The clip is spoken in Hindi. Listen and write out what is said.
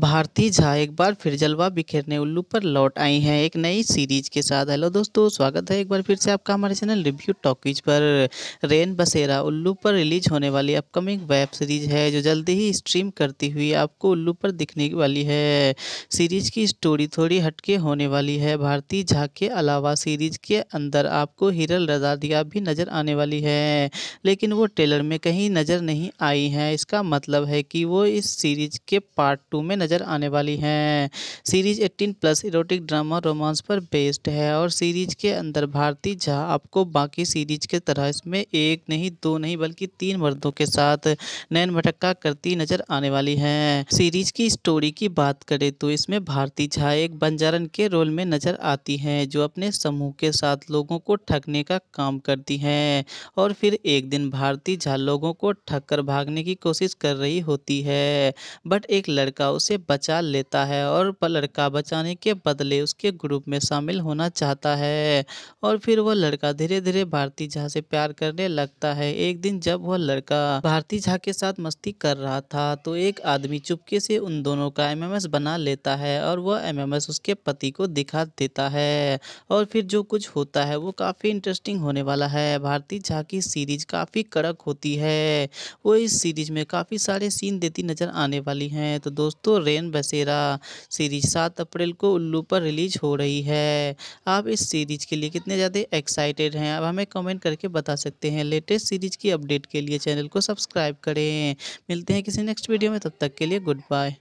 भारती झा एक बार फिर जलवा बिखेरने उल्लू पर लौट आई हैं एक नई सीरीज के साथ हेलो दोस्तों स्वागत है एक बार फिर से आपका हमारे चैनल रिव्यू टॉकीज पर रेन बसेरा उल्लू पर रिलीज होने वाली अपकमिंग वेब सीरीज है जो जल्दी ही स्ट्रीम करती हुई आपको उल्लू पर दिखने वाली है सीरीज की स्टोरी थोड़ी हटके होने वाली है भारती झा के अलावा सीरीज के अंदर आपको हिरल रजादिया भी नज़र आने वाली है लेकिन वो ट्रेलर में कहीं नज़र नहीं आई है इसका मतलब है कि वो इस सीरीज के पार्ट टू में नजर नज़र आने वाली हैं series 18 plus erotic drama romance पर बेस्ड है और सीरीज के अंदर भारती झा आपको बाकी सीरीज के तरह इसमें एक नहीं दो नहीं बल्कि तीन मर्दों के साथ नैन भटक्का करती नज़र आने वाली है सीरीज की स्टोरी की बात करें तो इसमें भारती झा एक बंजारन के रोल में नज़र आती हैं जो अपने समूह के साथ लोगों को ठगने का काम करती हैं और फिर एक दिन भारती झा लोगों को ठग कर भागने की कोशिश कर रही होती है बट एक लड़का उसे बचा लेता है और लड़का बचाने के बदले उसके ग्रुप में शामिल होना चाहता है और फिर वह लड़का धीरे धीरे भारती झा से प्यार करने लगता है एक दिन जब वह लड़का भारती झा के साथ मस्ती कर रहा था तो एक आदमी चुपके से उन दोनों का एम बना लेता है और वह एम उसके पति को दिखा देता है और फिर जो कुछ होता है वो काफ़ी इंटरेस्टिंग होने वाला है भारती झा की सीरीज काफ़ी कड़क होती है वो इस सीरीज में काफ़ी सारे सीन देती नज़र आने वाली हैं तो दोस्तों रेन बसेरा सीरीज सात अप्रैल को उल्लू पर रिलीज हो रही है आप इस सीरीज के लिए कितने ज़्यादा एक्साइटेड हैं आप हमें कमेंट करके बता सकते हैं लेटेस्ट सीरीज की अपडेट के लिए चैनल को सब्सक्राइब करें मिलते हैं किसी नेक्स्ट वीडियो में तब तक के लिए गुड बाय